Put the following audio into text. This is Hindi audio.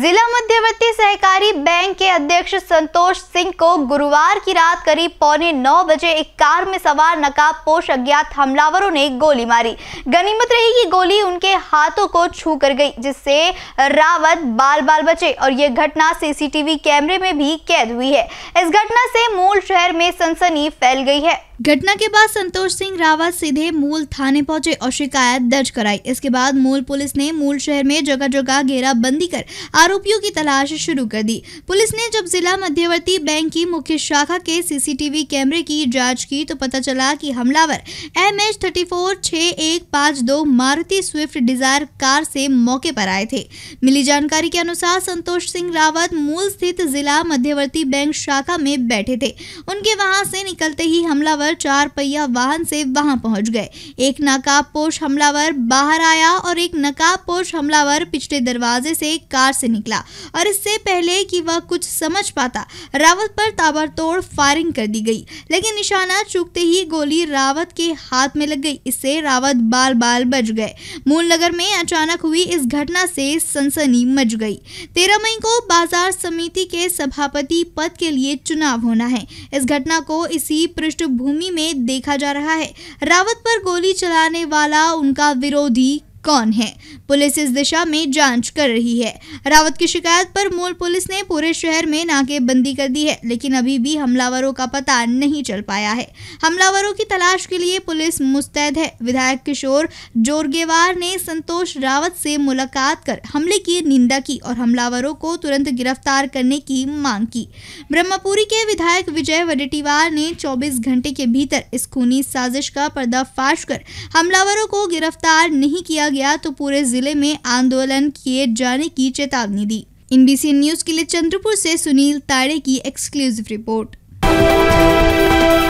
जिला मध्यवर्ती सहकारी बैंक के अध्यक्ष संतोष सिंह को गुरुवार की रात करीब पौने नौ बजे एक कार में सवार नकाबपोश अज्ञात हमलावरों ने गोली मारी गनीमत रही कि गोली उनके हाथों को छू कर गई जिससे रावत बाल बाल बचे और यह घटना सीसीटीवी कैमरे में भी कैद हुई है इस घटना से मूल शहर में सनसनी फैल गई है घटना के बाद संतोष सिंह रावत सीधे मूल थाने पहुंचे और शिकायत दर्ज कराई इसके बाद मूल पुलिस ने मूल शहर में जगह जगह घेराबंदी कर आरोपियों की तलाश शुरू कर दी पुलिस ने जब जिला मध्यवर्ती बैंक की मुख्य शाखा के सीसीटीवी कैमरे की जाँच की तो पता चला की हमलावर एम एच थर्टी फोर एक पाँच दो मारुति स्विफ्ट डिजायर कार से मौके पर आए थे मिली जानकारी के अनुसार संतोष सिंह रावत मूल स्थित जिला मध्यवर्ती बैंक शाखा में बैठे थे उनके वहां से निकलते ही हमलावर चार पहिया वाहन से वहां पहुंच गए एक नकाब हमलावर बाहर आया और एक नकाब हमलावर पिछले दरवाजे से कार से निकला और इससे पहले कि वह कुछ समझ पाता रावत पर ताबड़तोड़ फायरिंग कर दी गई लेकिन निशाना चूकते ही गोली रावत के हाथ में लग गई इससे रावत बाल बाल बच गए मूल नगर में अचानक हुई इस घटना से सनसनी मच गई तेरह मई को बाजार समिति के सभापति पद के लिए चुनाव होना है इस घटना को इसी पृष्ठभूमि में देखा जा रहा है रावत पर गोली चलाने वाला उनका विरोधी कौन है पुलिस इस दिशा में जांच कर रही है रावत की शिकायत पर मूल पुलिस ने पूरे शहर में नाकेबंदी कर दी है लेकिन अभी भी हमलावरों का पता नहीं चल पाया है हमलावरों की तलाश के लिए पुलिस मुस्तैद है विधायक किशोर जोरगेवार ने संतोष रावत से मुलाकात कर हमले की निंदा की और हमलावरों को तुरंत गिरफ्तार करने की मांग की ब्रह्मपुरी के विधायक विजय वडेटीवार ने 24 घंटे के भीतर इस खूनी साजिश का पर्दाफाश कर हमलावरों को गिरफ्तार नहीं किया गया तो पूरे जिले में आंदोलन किए जाने की चेतावनी दी सी न्यूज के लिए चंद्रपुर से सुनील ताड़े की एक्सक्लूसिव रिपोर्ट